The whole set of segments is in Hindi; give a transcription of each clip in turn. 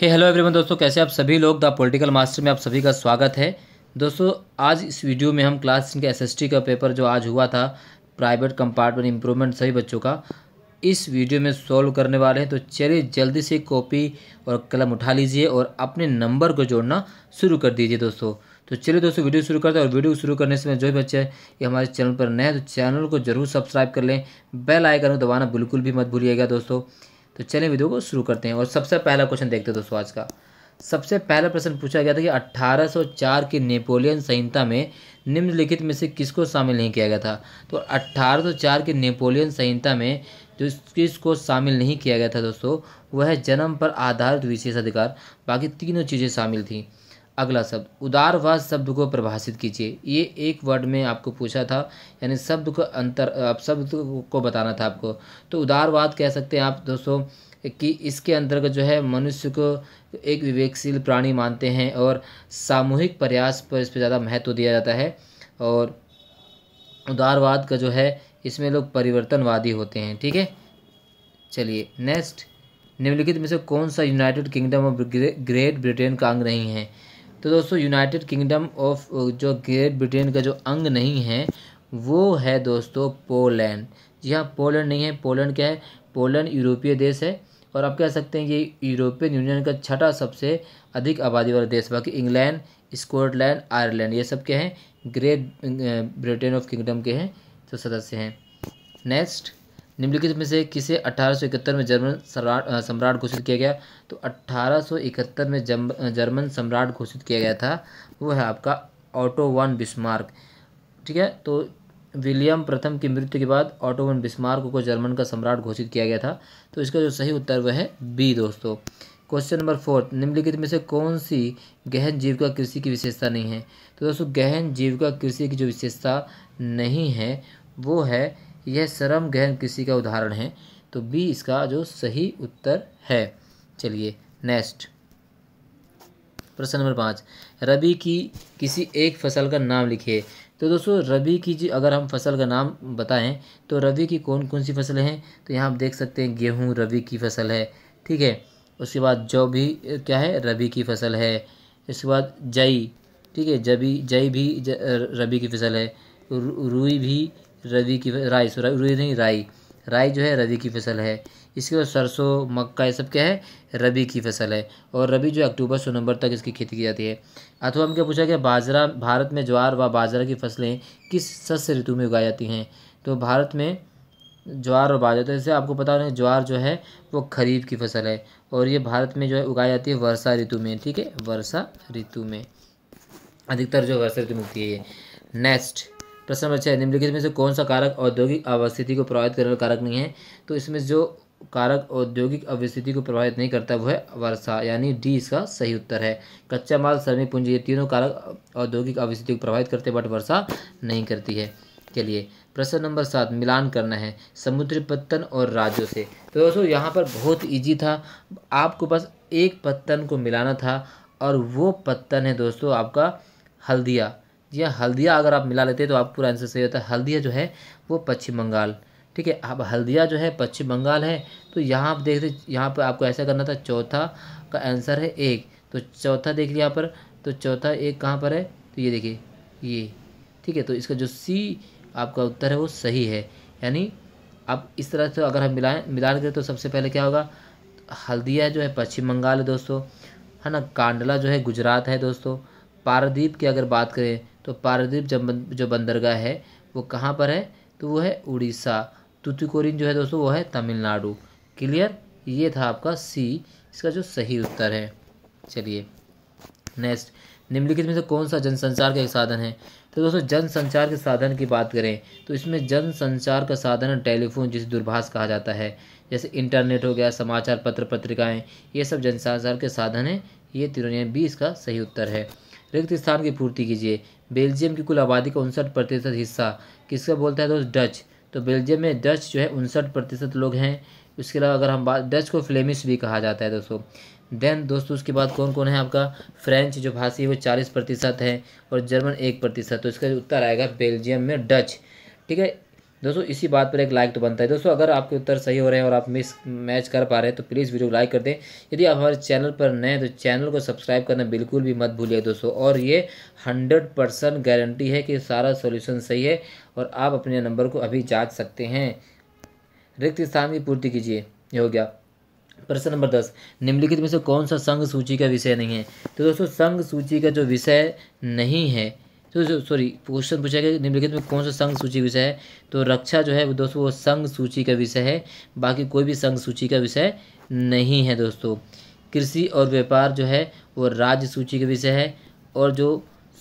हे हेलो एवरीवन दोस्तों कैसे आप सभी लोग द पॉलिटिकल मास्टर में आप सभी का स्वागत है दोस्तों आज इस वीडियो में हम क्लास टेन के एसएसटी का पेपर जो आज हुआ था प्राइवेट कंपार्टमेंट इम्प्रूवमेंट सभी बच्चों का इस वीडियो में सॉल्व करने वाले हैं तो चलिए जल्दी से कॉपी और कलम उठा लीजिए और अपने नंबर को जोड़ना शुरू कर दीजिए दोस्तों तो चलिए दोस्तों वीडियो शुरू करते हैं और वीडियो शुरू करने से जो भी बच्चे ये हमारे चैनल पर नए हैं तो चैनल को जरूर सब्सक्राइब कर लें बेल आइकन को दबाना बिल्कुल भी मत भूलिएगा दोस्तों तो चलिए वीडियो को शुरू करते हैं और सबसे पहला क्वेश्चन देखते हैं दोस्तों आज का सबसे पहला प्रश्न पूछा गया था कि 1804 की नेपोलियन संहिता में निम्नलिखित में से किसको शामिल नहीं किया गया था तो 1804 की नेपोलियन संहिता में जो किसको शामिल नहीं किया गया था दोस्तों वह जन्म पर आधारित विशेषाधिकार बाकी तीनों चीज़ें शामिल थी अगला शब्द उदारवाद शब्द को परिभाषित कीजिए ये एक वर्ड में आपको पूछा था यानी शब्द को अंतर आप शब्द को बताना था आपको तो उदारवाद कह सकते हैं आप दोस्तों कि इसके अंतर्गत जो है मनुष्य को एक विवेकशील प्राणी मानते हैं और सामूहिक प्रयास पर इस पर ज़्यादा महत्व दिया जाता है और उदारवाद का जो है इसमें लोग परिवर्तनवादी होते हैं ठीक है चलिए नेक्स्ट निम्नलिखित में से कौन सा United Kingdom of Great Britain का अंग नहीं है तो दोस्तों यूनाइटेड किंगडम ऑफ जो ग्रेट ब्रिटेन का जो अंग नहीं है वो है दोस्तों पोलैंड जी हाँ पोलैंड नहीं है पोलैंड क्या है पोलैंड यूरोपीय देश है और आप कह सकते हैं ये यूरोपियन यूनियन का छठा सबसे अधिक आबादी वाला देश बाकी इंग्लैंड स्कॉटलैंड आयरलैंड ये सब क्या हैं ग्रेट ब्रिटेन ऑफ किंगडम के हैं जो सदस्य हैं नेक्स्ट निम्नलिखित में से किसे 1871 में जर्मन सम्राट घोषित किया गया तो 1871 में जर्मन सम्राट घोषित किया गया था वो है आपका ऑटो वन बिस्मार्क ठीक है तो विलियम प्रथम की मृत्यु के बाद ऑटो वन बिस्मार्क को जर्मन का सम्राट घोषित किया गया था तो इसका जो सही उत्तर वह है बी दोस्तों क्वेश्चन नंबर फोर्थ निम्नलिखित में से कौन सी गहन जीविका कृषि की विशेषता नहीं है तो दोस्तों गहन जीविका कृषि की जो विशेषता नहीं है वो है यह शर्म गहन कृषि का उदाहरण है तो बी इसका जो सही उत्तर है चलिए नेक्स्ट प्रश्न नंबर पाँच रबी की किसी एक फसल का नाम लिखिए तो दोस्तों रबी की जी अगर हम फसल का नाम बताएं तो रबी की कौन कौन सी फसलें हैं तो यहाँ आप देख सकते हैं गेहूँ रबी की फसल है ठीक है उसके बाद जौ भी क्या है रबी की फसल है इसके बाद जई ठीक है जबी जई भी रबी की फसल है रुई भी रबी की राई सॉरी रुई नहीं राई राई जो है रबी की फसल है इसके बाद सरसों मक्का ये सब क्या है रबी की फसल है और रबी जो अक्टूबर से नवंबर तक इसकी खेती की जाती है अथवा हम क्या पूछा गया बाजरा भारत में ज्वार व बाजरा की फसलें किस सस्य ऋतु में उगाई जाती हैं तो भारत में ज्वार और बाजरा तो जैसे आपको पता होगा ज्वार जो है वो खरीफ की फसल है और ये भारत में जो है उगाई जाती है वर्षा ऋतु में ठीक है वर्षा ऋतु में अधिकतर जो वर्षा ऋतु में उगती है ये नेक्स्ट प्रश्न नंबर छः निम्नलिखित में से कौन सा कारक औद्योगिक अवस्थिति को प्रभावित करने वाला कारक नहीं है तो इसमें जो कारक औद्योगिक अवस्थिति को प्रभावित नहीं करता वो है वर्षा यानी डी इसका सही उत्तर है कच्चा माल श्रमिक पूंजी ये तीनों कारक औद्योगिक अवस्थिति को प्रभावित करते बट वर्षा नहीं करती है के लिए प्रश्न नंबर सात मिलान करना है समुद्री पत्तन और राज्यों से तो दोस्तों यहाँ पर बहुत इजी था आपको बस एक पत्तन को मिलाना था और वो पत्तन है दोस्तों आपका हल्दिया या हल्दिया अगर आप मिला लेते हैं तो आप पूरा आंसर सही होता है हल्दिया जो है वो पश्चिम बंगाल ठीक है अब हल्दिया जो है पश्चिम बंगाल है तो यहाँ आप देखते यहाँ पर आपको ऐसा करना था चौथा का आंसर है एक तो चौथा देख लिया यहाँ पर तो चौथा एक कहाँ पर है तो ये देखिए ये ठीक है तो इसका जो सी आपका उत्तर है वो सही है यानी अब इस तरह से अगर हम मिलाएं मिला तो सबसे पहले क्या होगा हल्दिया जो है पश्चिम बंगाल है दोस्तों है ना कांडला जो है गुजरात है दोस्तों पारदीप की अगर बात करें तो पारादीप जो बंदरगाह है वो कहाँ पर है तो वो है उड़ीसा तुतिकोरिन जो है दोस्तों वो है तमिलनाडु क्लियर ये था आपका सी इसका जो सही उत्तर है चलिए नेक्स्ट निम्नलिखित में से कौन सा जनसंचार का एक साधन है तो दोस्तों जन संचार के साधन की बात करें तो इसमें जन संचार का साधन टेलीफोन जिसे दूरभाष कहा जाता है जैसे इंटरनेट हो गया समाचार पत्र पत्रिकाएं ये सब जनसंचार के साधन हैं ये तिरुनियन बी इसका सही उत्तर है रिक्त स्थान की पूर्ति कीजिए बेल्जियम की कुल आबादी का उनसठ प्रतिशत हिस्सा किसका बोलता है दोस्त डच तो बेल्जियम में डच जो है उनसठ प्रतिशत लोग हैं उसके अलावा अगर हम बात डच को फ्लेमिश भी कहा जाता है दोस्तों देन दोस्तों उसके बाद कौन कौन है आपका फ्रेंच जो भाषी है वो चालीस प्रतिशत है और जर्मन एक प्रतिशत तो इसका उत्तर आएगा बेल्जियम में डच ठीक है दोस्तों इसी बात पर एक लाइक तो बनता है दोस्तों अगर आपके उत्तर सही हो रहे हैं और आप मिस मैच कर पा रहे हैं तो प्लीज़ वीडियो लाइक कर दें यदि आप हमारे चैनल पर नए हैं तो चैनल को सब्सक्राइब करना बिल्कुल भी मत भूलिए दोस्तों और ये हंड्रेड परसेंट गारंटी है कि सारा सोल्यूशन सही है और आप अपने नंबर को अभी जाँच सकते हैं रिक्त स्थान की पूर्ति कीजिए ये हो गया प्रश्न नंबर दस निम्नलिखित में से कौन सा संघ सूची का विषय नहीं है तो दोस्तों संघ सूची का जो विषय नहीं है तो जो सॉरी क्वेश्चन पूछा गया निम्नलिखित में कौन सा संघ सूची विषय है तो रक्षा जो है वो दोस्तों वो संघ सूची का विषय है बाकी कोई भी संघ सूची का विषय नहीं है दोस्तों कृषि और व्यापार जो है वो राज्य सूची का विषय है और जो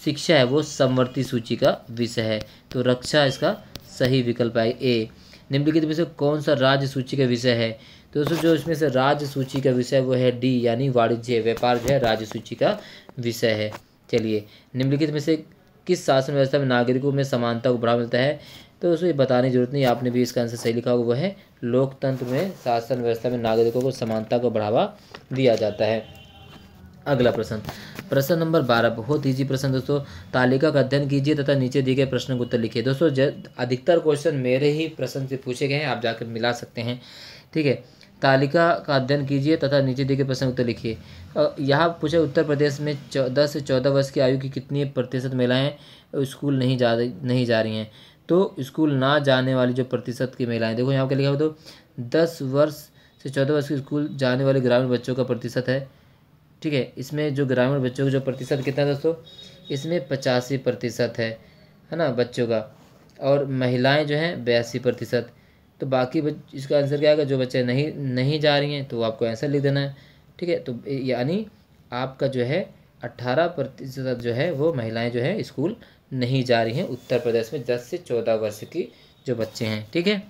शिक्षा है वो समवर्ती सूची का विषय है तो रक्षा इसका सही विकल्प है ए निम्नलिखित में से कौन सा राज्य सूची का विषय है तो दोस्तों जो इसमें से राज्य सूची का विषय वो है डी यानी वाणिज्य व्यापार जो है राज्य सूची का विषय है चलिए निम्नलिखित में से किस शासन व्यवस्था में नागरिकों में समानता को बढ़ावा मिलता है तो उसको बताने की जरूरत नहीं आपने भी इसका आंसर सही लिखा हुआ है लोकतंत्र में शासन व्यवस्था में नागरिकों को समानता को बढ़ावा दिया जाता है अगला प्रश्न प्रश्न नंबर बारह बहुत ईजी प्रश्न दोस्तों तालिका का अध्ययन कीजिए तथा नीचे दिए गए प्रश्न को उत्तर लिखिए दोस्तों अधिकतर क्वेश्चन मेरे ही प्रश्न से पूछे गए हैं आप जाकर मिला सकते हैं ठीक है तालिका का अध्ययन कीजिए तथा नीचे दिए गए प्रश्न उत्तर लिखिए यहाँ पूछे उत्तर प्रदेश में दस से चौदह वर्ष की आयु की कितनी प्रतिशत महिलाएँ स्कूल नहीं जा नहीं जा रही हैं तो स्कूल ना जाने वाली जो प्रतिशत की महिलाएं देखो यहाँ क्या लिखा हो तो दस वर्ष से चौदह वर्ष के स्कूल जाने वाले ग्रामीण बच्चों का प्रतिशत है ठीक है इसमें जो ग्रामीण बच्चों का जो प्रतिशत कितना है दोस्तों इसमें पचासी प्रतिशत है है ना बच्चों का और महिलाएं जो हैं बयासी प्रतिशत तो बाकी इसका आंसर क्या आएगा जो बच्चे नहीं नहीं जा रही हैं तो आपको आंसर लिख देना है ठीक है तो यानी आपका जो है अट्ठारह प्रतिशत जो है वो महिलाएं जो है स्कूल नहीं जा रही हैं उत्तर प्रदेश में दस से चौदह वर्ष की जो बच्चे हैं ठीक है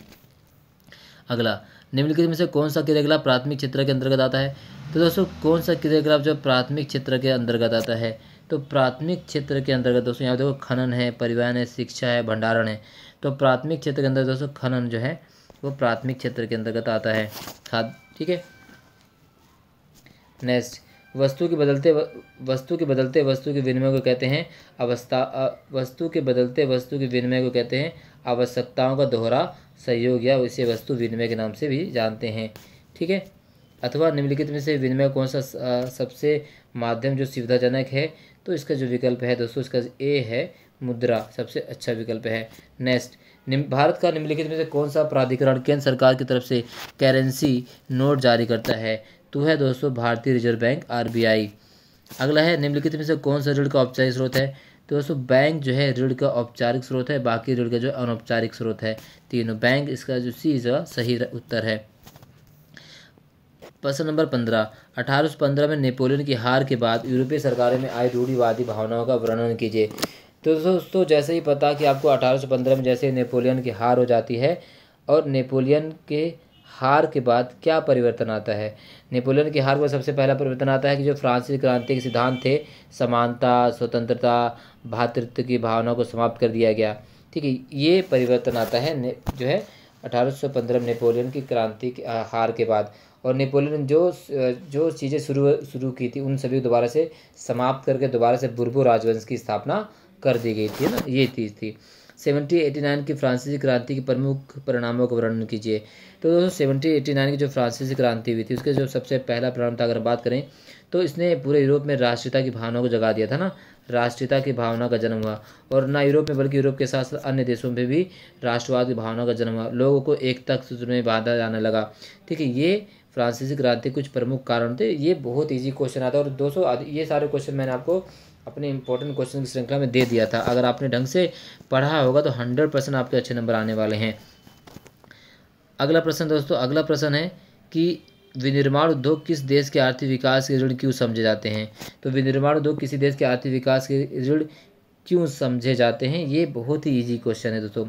अगला निम्नलिखित में से कौन सा क्रियाकलाप प्राथमिक क्षेत्र के अंतर्गत आता है तो दोस्तों कौन सा क्रियाकलाप जो प्राथमिक क्षेत्र के अंतर्गत आता है तो प्राथमिक क्षेत्र के अंतर्गत दोस्तों यहाँ देखो खनन है परिवहन है शिक्षा है भंडारण है तो प्राथमिक क्षेत्र के अंदर दोस्तों खनन जो है वो प्राथमिक क्षेत्र के अंतर्गत आता है खाद ठीक है नेक्स्ट वस्तु के बदलते वस्तु के बदलते वस्तु के विनिमय को कहते हैं अवस्था वस्तु के बदलते वस्तु के विनिमय को कहते हैं आवश्यकताओं का दोहरा सहयोग या इसे वस्तु विनिमय के नाम से भी जानते हैं ठीक है अथवा निम्नलिखित में से विनिमय कौन सा सबसे माध्यम जो सुविधाजनक है तो इसका जो विकल्प है दोस्तों इसका ए है मुद्रा सबसे अच्छा विकल्प है नेक्स्ट भारत का निम्नलिखित में से कौन सा प्राधिकरण केंद्र सरकार की तरफ से करेंसी नोट जारी करता है तो है दोस्तों भारतीय रिजर्व बैंक आर अगला है निम्नलिखित में से कौन सा ऋण का औपचारिक स्रोत है तो दोस्तों बैंक जो है ऋण का औपचारिक स्रोत है बाकी ऋण का जो अनौपचारिक स्रोत है तीनों बैंक इसका जो सी जगह सही उत्तर है प्रश्न नंबर पंद्रह अठारह में नेपोलियन की हार के बाद यूरोपीय सरकारों में आई रूढ़ीवादी भावनाओं का वर्णन कीजिए तो दोस्तों जैसे ही पता कि आपको 1815 में जैसे नेपोलियन की हार हो जाती है और नेपोलियन के हार के बाद क्या परिवर्तन आता है नेपोलियन की हार में सबसे पहला परिवर्तन आता है कि जो फ्रांसी क्रांति के सिद्धांत थे समानता स्वतंत्रता भातृत्व की भावना को समाप्त कर दिया गया ठीक है ये परिवर्तन आता है जो है 1815 नेपोलियन की क्रांति के हार के बाद और नेपोलियन जो जो चीज़ें शुरू शुरू की थी उन सभी दोबारा से समाप्त करके दोबारा से बुरबो राजवंश की स्थापना कर दी गई थी ना ये चीज़ थी सेवनटीन एटी नाइन की फ्रांसीसी क्रांति के प्रमुख परिणामों का वर्णन कीजिए तो दोस्तों सेवेंटी एटी नाइन की जो फ्रांसीसी क्रांति हुई थी उसके जो सबसे पहला परिणाम था अगर बात करें तो इसने पूरे यूरोप में राष्ट्रीयता की भावना को जगा दिया था ना राष्ट्रीयता की भावना का जन्म हुआ और ना यूरोप में बल्कि यूरोप के साथ साथ अन्य देशों में भी राष्ट्रवाद की भावना का जन्म हुआ लोगों को एकता सूत्र में बांधा जाने लगा ठीक है ये फ्रांसीसी क्रांति कुछ प्रमुख कारण थे ये बहुत ईजी क्वेश्चन आता है और दोस्तों ये सारे क्वेश्चन मैंने आपको अपने इंपॉर्टेंट क्वेश्चन की श्रृंखला में दे दिया था अगर आपने ढंग से पढ़ा होगा तो हंड्रेड परसेंट आपके अच्छे नंबर आने वाले हैं अगला प्रश्न दोस्तों अगला प्रश्न है कि विनिर्माण उद्योग किस देश के आर्थिक विकास के ऋण क्यों समझे जाते हैं तो विनिर्माण उद्योग किसी देश के आर्थिक विकास के ऋण क्यों समझे जाते हैं ये बहुत ही ईजी क्वेश्चन है दोस्तों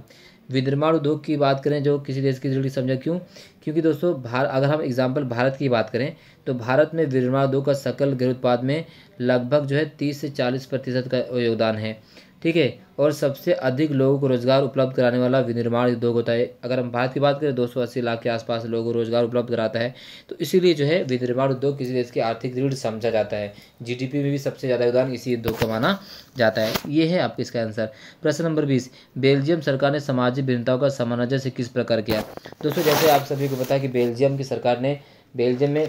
विनिर्माण उद्योग की बात करें जो किसी देश की ऋण समझा क्यों क्योंकि दोस्तों भार अगर हम एग्जाम्पल भारत की बात करें तो भारत में विनिर्माण उद्योग का सकल गृह उत्पाद में लगभग जो है तीस से चालीस प्रतिशत का योगदान है ठीक है और सबसे अधिक लोगों को रोज़गार उपलब्ध कराने वाला विनिर्माण उद्योग होता है अगर हम भारत की बात करें दो सौ अस्सी लाख के आसपास लोगों को रोज़गार उपलब्ध कराता है तो इसीलिए जो है विनिर्माण उद्योग किसी देश के आर्थिक रीढ़ समझा जाता है जीडीपी में भी सबसे ज़्यादा योगदान इसी उद्योग का माना जाता है ये है आपके इसका आंसर प्रश्न नंबर बीस बेल्जियम सरकार ने सामाजिक भिन्नताओं का सामंजस्य किस प्रकार किया दोस्तों जैसे आप सभी को पता है कि बेल्जियम की सरकार ने बेल्जियम में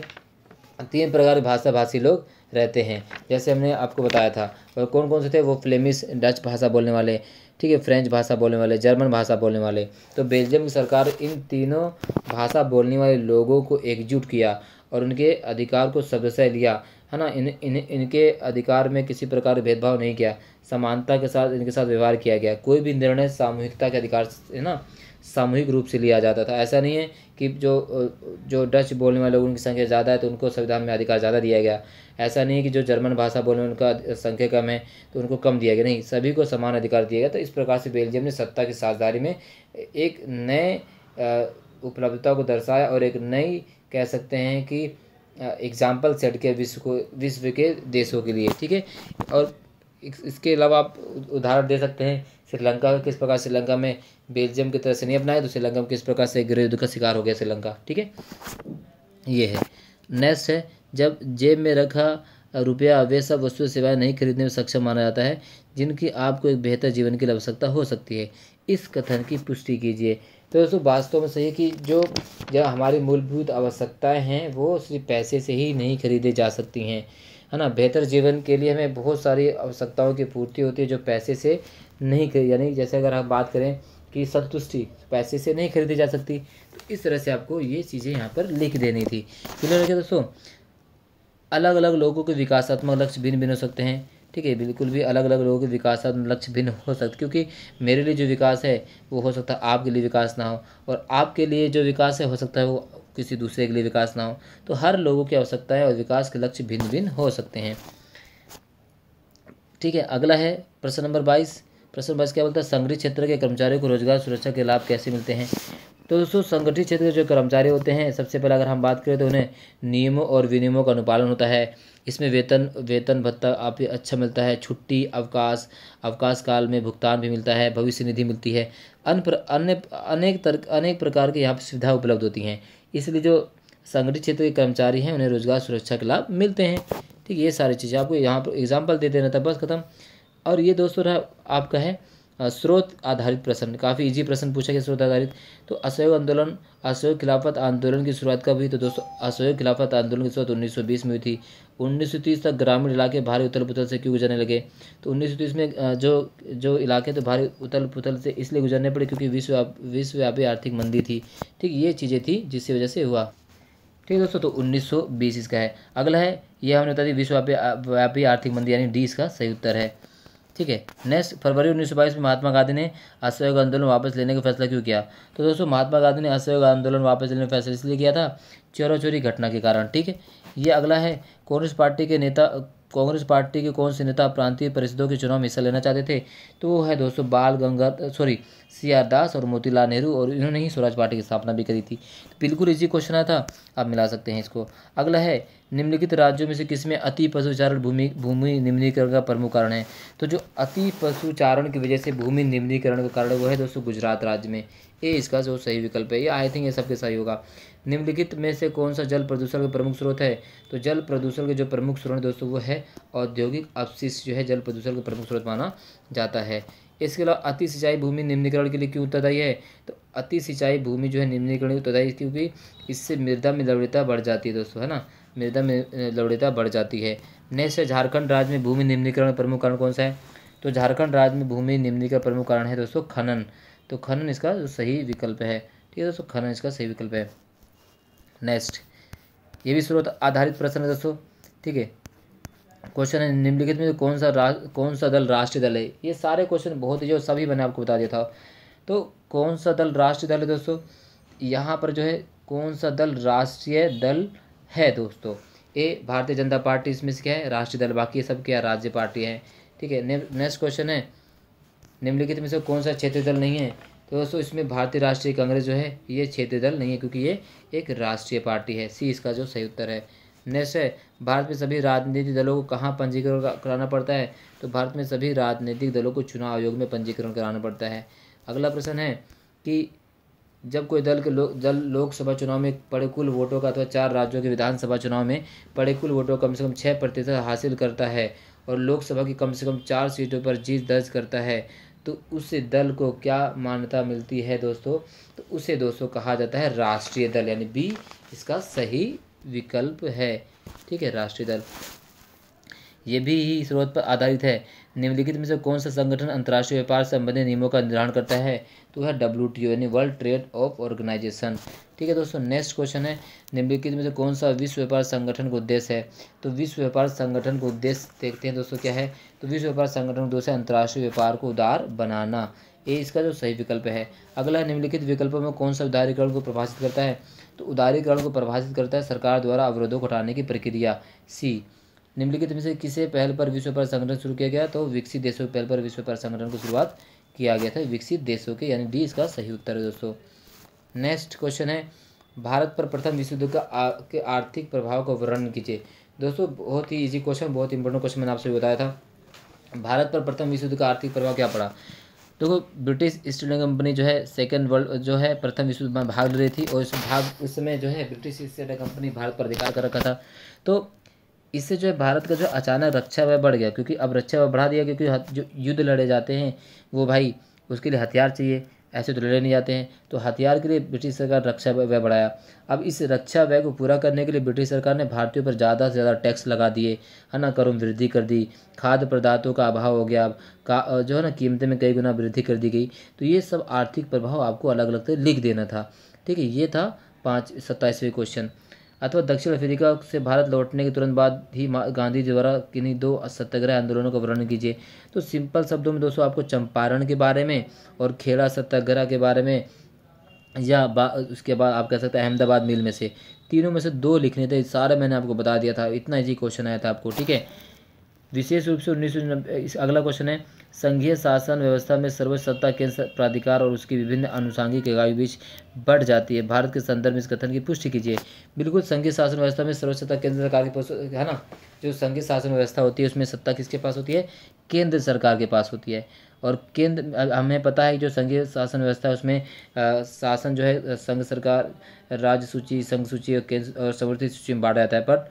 तीन प्रकार भाषा भाषी लोग रहते हैं जैसे हमने आपको बताया था और कौन कौन से थे वो फ्लेमिश डच भाषा बोलने वाले ठीक है फ्रेंच भाषा बोलने वाले जर्मन भाषा बोलने वाले तो बेल्जियम की सरकार इन तीनों भाषा बोलने वाले लोगों को एकजुट किया और उनके अधिकार को सबसे लिया है ना इन इन इनके अधिकार में किसी प्रकार भेदभाव नहीं किया समानता के साथ इनके साथ व्यवहार किया गया कोई भी निर्णय सामूहिकता के अधिकार है ना सामूहिक रूप से लिया जाता था ऐसा नहीं है कि जो जो डच बोलने वाले लोग उनकी संख्या ज़्यादा है तो उनको संविधान में अधिकार ज़्यादा दिया गया ऐसा नहीं कि जो जर्मन भाषा बोले उनका संख्या कम है तो उनको कम दिया गया नहीं सभी को समान अधिकार दिया गया तो इस प्रकार से बेल्जियम ने सत्ता की साझदारी में एक नए उपलब्धता को दर्शाया और एक नई कह सकते हैं कि एग्जाम्पल सेट किया विश्व को विश्व के देशों के लिए ठीक है और इसके अलावा आप उदाहरण दे सकते हैं श्रीलंका किस प्रकार श्रीलंका में बेल्जियम की तरह से नहीं अपनाया तो श्रीलंका में किस प्रकार से गृह युद्ध का शिकार हो गया श्रीलंका ठीक है ये है नेक्स्ट है जब जेब में रखा रुपया वे सब वस्तु सेवाएं नहीं खरीदने में सक्षम माना जाता है जिनकी आपको एक बेहतर जीवन की आवश्यकता हो सकती है इस कथन की पुष्टि कीजिए तो दोस्तों वास्तव में सही है कि जो जब हमारी मूलभूत आवश्यकताएं हैं वो सिर्फ पैसे से ही नहीं खरीदे जा सकती हैं है ना बेहतर जीवन के लिए हमें बहुत सारी आवश्यकताओं की पूर्ति होती है जो पैसे से नहीं खरीद यानी जैसे अगर हम बात करें कि संतुष्टि पैसे से नहीं खरीदी जा सकती तो इस तरह से आपको ये चीज़ें यहाँ पर लिख देनी थी क्लियर हो गया दोस्तों अलग अलग लोगों के विकासात्मक लक्ष्य भिन्न भिन्न हो सकते हैं ठीक है बिल्कुल भी अलग अलग लोगों के विकासात्मक लक्ष्य भिन्न हो सकते क्योंकि मेरे लिए जो विकास है वो हो सकता है आपके लिए विकास ना हो और आपके लिए जो विकास है हो सकता है वो किसी दूसरे के लिए विकास ना हो तो हर लोगों की है और विकास के लक्ष्य भिन्न भिन्न हो सकते हैं ठीक है अगला है प्रश्न नंबर बाईस प्रश्न बाईस क्या बोलता है संग्रह क्षेत्र के कर्मचारियों को रोजगार सुरक्षा के लाभ कैसे मिलते हैं तो दोस्तों संगठित क्षेत्र के जो कर्मचारी होते हैं सबसे पहले अगर हम बात करें तो उन्हें नियमों और विनियमों का अनुपालन होता है इसमें वेतन वेतन भत्ता आप अच्छा मिलता है छुट्टी अवकाश अवकाश काल में भुगतान भी मिलता है भविष्य निधि मिलती है अन्य अन्य अनेक तर अनेक प्रकार के यहाँ पर सुविधा उपलब्ध होती हैं इसलिए जो संगठित क्षेत्र के कर्मचारी हैं उन्हें रोजगार सुरक्षा के लाभ मिलते हैं ठीक ये सारी चीज़ें आपको यहाँ पर एग्जाम्पल दे देना था बस खत्म और ये दोस्तों रहा आपका है स्रोत आधारित प्रश्न काफ़ी इजी प्रश्न पूछा गया स्रोत आधारित तो असहयोग आंदोलन असहयोग खिलाफत आंदोलन की शुरुआत कब हुई तो दोस्तों असहयोग खिलाफत आंदोलन की शुरुआत 1920 में हुई थी 1930 तक ग्रामीण इलाके भारी उथल पुथल से क्यों गुजरने लगे तो 1930 में जो जो इलाके तो भारी उथल पुथल से इसलिए गुजरने पड़े क्योंकि विश्व विश्वव्यापी आर्थिक मंदी थी ठीक ये चीज़ें थी जिसकी वजह से हुआ ठीक है दोस्तों तो उन्नीस इसका है अगला है यह हमने बता दी विश्वव्यापी आर्थिक मंदी यानी डी इसका सही उत्तर है ठीक है नेक्स्ट फरवरी उन्नीस में महात्मा गांधी ने असहयोग आंदोलन वापस लेने का फैसला क्यों किया तो दोस्तों महात्मा गांधी ने असहयोग आंदोलन वापस लेने का फैसला इसलिए किया था चोरा चोरी घटना के कारण ठीक है ये अगला है कांग्रेस पार्टी के नेता कांग्रेस पार्टी के कौन से नेता प्रांतीय परिषदों के चुनाव में हिस्सा लेना चाहते थे तो वो है दोस्तों Bal Ganga sorry C R Das और मोतीलाल नेहरू और इन्होंने ही स्वराज पार्टी की स्थापना भी करी थी बिल्कुल इजी क्वेश्चन था आप मिला सकते हैं इसको अगला है निम्नलिखित राज्यों में से किसमें अति पशुचारण भूमि भूमि निम्नीकरण का प्रमुख कारण है तो जो अति पशुचारण की वजह से भूमि निम्नीकरण का कारण वो है दोस्तों गुजरात राज्य में ये इसका जो सही विकल्प है ये आई थिंक ये सबके सही होगा निम्नलिखित में से कौन सा जल प्रदूषण का प्रमुख स्रोत है तो जल प्रदूषण के जो प्रमुख स्रोत दोस्तों वो है औद्योगिक अवशिष जो है जल प्रदूषण का प्रमुख स्रोत माना जाता है इसके अलावा अति सिंचाई भूमि निम्नीकरण के लिए क्यों उत्तरदायी है तो अति सिंचाई भूमि जो है निम्नीकरण उत्तरदायी क्योंकि इससे मृदा में लवणता बढ़ जाती है दोस्तों है ना मृदा में लवणता बढ़ जाती है नेक्स्ट है झारखंड राज्य में भूमि निम्नीकरण प्रमुख कारण कौन सा है तो झारखंड राज्य में भूमि निम्नीकरण प्रमुख कारण है दोस्तों खनन तो खनन इसका सही विकल्प है ठीक है दोस्तों खनन इसका सही विकल्प है नेक्स्ट ये भी स्रोत आधारित प्रश्न है दोस्तों ठीक है क्वेश्चन है निम्नलिखित में कौन सा रा कौन सा दल राष्ट्रीय दल है ये सारे क्वेश्चन बहुत ही जो सभी मैंने आपको बता दिया था तो कौन सा दल राष्ट्रीय दल है दोस्तों यहाँ पर जो है कौन सा दल राष्ट्रीय दल है दोस्तों ए भारतीय जनता पार्टी इसमें से क्या है राष्ट्रीय दल बाकी सब क्या राज्य पार्टी है ठीक है नेक्स्ट क्वेश्चन है निम्नलिखित में से कौन सा क्षेत्रीय दल नहीं है तो दोस्तों इसमें भारतीय राष्ट्रीय कांग्रेस जो है ये क्षेत्रीय दल नहीं है क्योंकि ये एक राष्ट्रीय पार्टी है सी इसका जो सही उत्तर है है भारत में सभी राजनीतिक दलों को कहाँ पंजीकरण कराना पड़ता है तो भारत में सभी राजनीतिक दलों को चुनाव आयोग में पंजीकरण कराना पड़ता है अगला प्रश्न है कि जब कोई दल के लोग दल लोकसभा चुनाव में पड़े कुल वोटों का अथवा चार राज्यों के विधानसभा चुनाव में पड़े कुल वोटों कम से कम छः प्रतिशत हासिल करता है और लोकसभा की कम से कम चार सीटों पर जीत दर्ज करता है तो उस दल को क्या मान्यता मिलती है दोस्तों तो उसे दोस्तों कहा जाता है राष्ट्रीय दल यानी बी इसका सही विकल्प है ठीक है राष्ट्रीय दल ये भी ही स्रोत पर आधारित है निम्नलिखित में से कौन सा संगठन अंतर्राष्ट्रीय व्यापार संबंधी नियमों का निर्धारण करता है तो है डब्ल्यू टी ओ यानी वर्ल्ड ट्रेड ऑफ ऑर्गेनाइजेशन ठीक है दोस्तों नेक्स्ट क्वेश्चन है निम्नलिखित में से कौन सा विश्व व्यापार संगठन का उद्देश्य है तो विश्व व्यापार संगठन का उद्देश्य देखते हैं दोस्तों क्या है तो विश्व व्यापार संगठन का उद्देश्य अंतर्राष्ट्रीय व्यापार को उदार बनाना ए इसका जो सही विकल्प है अगला निम्नलिखित विकल्पों में कौन सा उदारीकरण को प्रभाषित करता है तो उदारीकरण को प्रभाषित करता है सरकार द्वारा अवरोधों को हटाने की प्रक्रिया सी निम्नलिखित में से किसे पहल पर विश्व पर संगठन शुरू किया गया तो विकसित देशों के पहल पर विश्व पर संगठन की शुरुआत किया गया था विकसित देशों के यानी डी इसका सही उत्तर है दोस्तों नेक्स्ट क्वेश्चन है भारत पर प्रथम विश्व युद्ध का के आर्थिक प्रभाव का वर्णन कीजिए दोस्तों बहुत ही इजी क्वेश्चन बहुत इंपॉर्टेंट क्वेश्चन मैंने आपसे बताया था भारत पर प्रथम विश्व युद्ध का आर्थिक प्रभाव क्या पड़ा देखो ब्रिटिश ईस्ट इंडिया कंपनी जो है सेकेंड वर्ल्ड जो है प्रथम विश्व युद्ध में भाग रही थी और इस भाग उस समय जो है British East India company Bharat पर अधिकार कर रखा था तो इससे जो है भारत का जो अचानक रक्षा व्यय बढ़ गया क्योंकि अब रक्षा व्यय बढ़ा दिया क्योंकि जो युद्ध लड़े जाते हैं वो भाई उसके लिए हथियार चाहिए ऐसे तो लड़े नहीं जाते हैं तो हथियार के लिए ब्रिटिश सरकार रक्षा व्यय बढ़ाया अब इस रक्षा व्यय को पूरा करने के लिए ब्रिटिश सरकार ने भारतीयों पर ज़्यादा से ज़्यादा टैक्स लगा दिए है ना करों वृद्धि कर दी खाद्य पदार्थों का अभाव हो गया का जो है ना कीमतें में कई गुना वृद्धि कर दी गई तो ये सब आर्थिक प्रभाव आपको अलग अलग से लिख देना था ठीक है ये था पाँच सत्ताईसवें क्वेश्चन अथवा दक्षिण अफ्रीका से भारत लौटने के तुरंत बाद ही गांधी द्वारा किन्हीं दो सत्याग्रह आंदोलनों का वर्णन कीजिए तो सिंपल शब्दों में दोस्तों आपको चंपारण के बारे में और खेड़ा सत्याग्रह के बारे में या उसके बाद आप कह सकते हैं अहमदाबाद मिल में से तीनों में से दो लिखने थे सारा मैंने आपको बता दिया था इतना ही क्वेश्चन आया था आपको ठीक है विशेष रूप से उन्नीस अगला क्वेश्चन है संघीय शासन व्यवस्था में सर्वोच्च सत्ता केंद्र प्राधिकार और उसकी विभिन्न अनुसांगिक इकाई के बीच बढ़ जाती है भारत के संदर्भ में इस कथन की पुष्टि कीजिए बिल्कुल संघीय शासन व्यवस्था में सर्वोच्च सत्ता केंद्र सरकार के पास है ना जो संघीय शासन व्यवस्था होती है उसमें सत्ता किसके पास होती है केंद्र सरकार के पास होती है और केंद्र हमें पता है जो संघीय शासन व्यवस्था है उसमें शासन जो है संघ सरकार राज्य सूची संघ सूची और केंद्र और समर्थित सूची में बांटा जाता है पर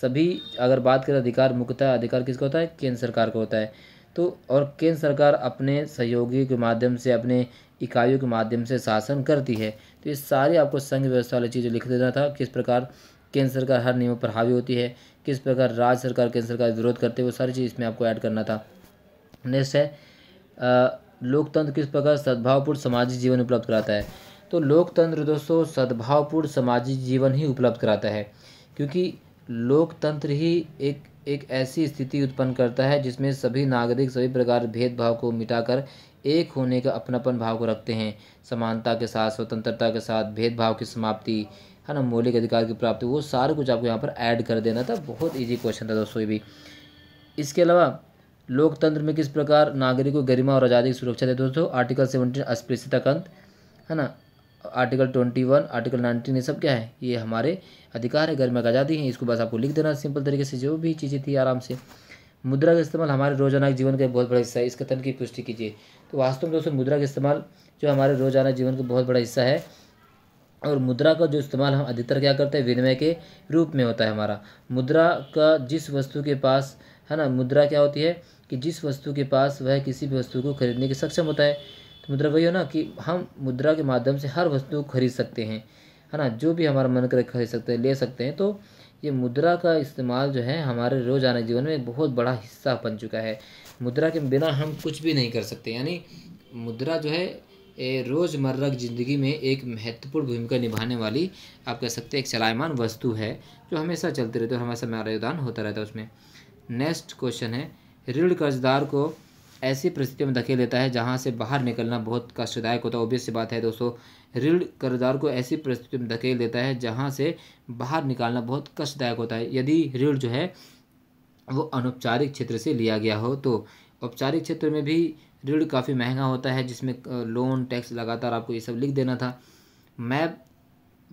सभी अगर बात करें अधिकार मुख्यतः अधिकार किसका होता है केंद्र सरकार का होता है तो और केंद्र सरकार अपने सहयोगियों के माध्यम से अपने इकाइयों के माध्यम से शासन करती है तो ये सारी आपको संघ व्यवस्था वाली चीज़ें लिख देना था किस प्रकार केंद्र सरकार हर नियमों पर हावी होती है किस प्रकार राज्य सरकार केंद्र सरकार विरोध करते हैं वो सारी चीज़ इसमें आपको ऐड करना था नेक्स्ट है लोकतंत्र किस प्रकार सद्भावपूर्ण सामाजिक जीवन उपलब्ध कराता है तो लोकतंत्र दोस्तों सद्भावपूर्ण सामाजिक जीवन ही उपलब्ध कराता है क्योंकि लोकतंत्र ही एक एक ऐसी स्थिति उत्पन्न करता है जिसमें सभी नागरिक सभी प्रकार भेदभाव को मिटाकर एक होने का अपनापन भाव को रखते हैं समानता के साथ स्वतंत्रता के साथ भेदभाव की समाप्ति है ना मौलिक अधिकार की प्राप्ति वो सारा कुछ आपको यहाँ पर ऐड कर देना था बहुत इजी क्वेश्चन था दोस्तों ये भी इसके अलावा लोकतंत्र में किस प्रकार नागरिक को गरिमा और आज़ादी की सुरक्षा देते दोस्तों आर्टिकल सेवनटीन अस्पृश्यता कंत है ना article twenty one article nineteen ये सब क्या है ये हमारे अधिकार है गर्मी आज़ादी है इसको बस आपको लिख देना सिंपल तरीके से जो भी चीज़ें थी आराम से मुद्रा का इस्तेमाल हमारे रोजाना के जीवन का बहुत बड़ा हिस्सा है इस कथन की पुष्टि कीजिए तो वास्तव में दोस्तों मुद्रा का इस्तेमाल जो हमारे रोजाना जीवन का बहुत बड़ा हिस्सा है और मुद्रा का जो इस्तेमाल हम अधिकतर क्या करते हैं विनिमय के रूप में होता है हमारा मुद्रा का जिस वस्तु के पास है ना मुद्रा क्या होती है कि जिस वस्तु के पास वह किसी भी वस्तु को खरीदने के सक्षम होता है तो मतलब वही हो ना कि हम मुद्रा के माध्यम से हर वस्तु खरीद सकते हैं है ना जो भी हमारा मन करे खरीद सकते हैं ले सकते हैं तो ये मुद्रा का इस्तेमाल जो है हमारे रोज़ाना जीवन में बहुत बड़ा हिस्सा बन चुका है मुद्रा के बिना हम कुछ भी नहीं कर सकते यानी मुद्रा जो है रोज़मर्रा की ज़िंदगी में एक महत्वपूर्ण भूमिका निभाने वाली आप कह सकते हैं एक चलायमान वस्तु है जो हमेशा चलते रहते और हमेशा हमारा योगदान होता रहता है उसमें नेक्स्ट क्वेश्चन है ऋण कर्जदार को ऐसी परिस्थितियों में धकेल देता है जहाँ से बाहर निकलना बहुत कष्टदायक होता है ओबियस सी बात है दोस्तों ऋण कर्जदार को ऐसी परिस्थितियों में धकेल देता है जहाँ से बाहर निकालना बहुत कष्टदायक होता है यदि ऋण जो है वो अनौपचारिक क्षेत्र से लिया गया हो तो औपचारिक क्षेत्र में भी ऋण काफ़ी महंगा होता है जिसमें लोन टैक्स लगातार आपको ये सब लिख देना था मैप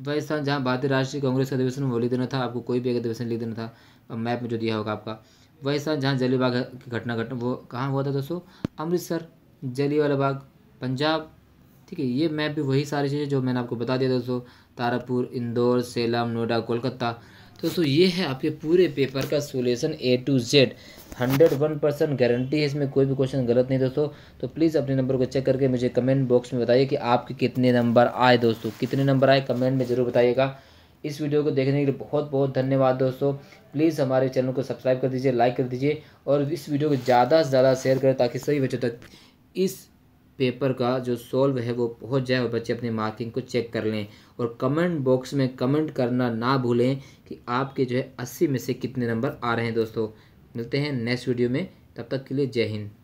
वह स्थान जहाँ भारतीय राष्ट्रीय कांग्रेस का अधिवेशन वो लिख देना था आपको कोई भी एक अधिवेशन लिख देना था मैप में जो दिया होगा आपका वैसा जहाँ जलीबाग की घटना घटना वो कहाँ हुआ था दोस्तों अमृतसर जली वाला बाग पंजाब ठीक है ये मैप भी वही सारी चीज़ें जो मैंने आपको बता दिया दोस्तों तारापुर इंदौर सेलम नोएडा कोलकाता दोस्तों ये है आपके पूरे पेपर का solution A to Z hundred one percent guarantee है इसमें कोई भी क्वेश्चन गलत नहीं दोस्तों तो प्लीज़ अपने नंबर को चेक करके मुझे कमेंट बॉक्स में बताइए कि आपके कितने नंबर आए दोस्तों कितने नंबर आए कमेंट में ज़रूर बताइएगा इस वीडियो को देखने के लिए बहुत बहुत धन्यवाद दोस्तों प्लीज़ हमारे चैनल को सब्सक्राइब कर दीजिए लाइक कर दीजिए और इस वीडियो को ज़्यादा से ज़्यादा शेयर करें ताकि सभी बच्चों तक इस पेपर का जो सॉल्व है वो पहुंच जाए और बच्चे अपने मार्किंग को चेक कर लें और कमेंट बॉक्स में कमेंट करना ना भूलें कि आपके जो है अस्सी में से कितने नंबर आ रहे हैं दोस्तों मिलते हैं नेक्स्ट वीडियो में तब तक के लिए जय हिंद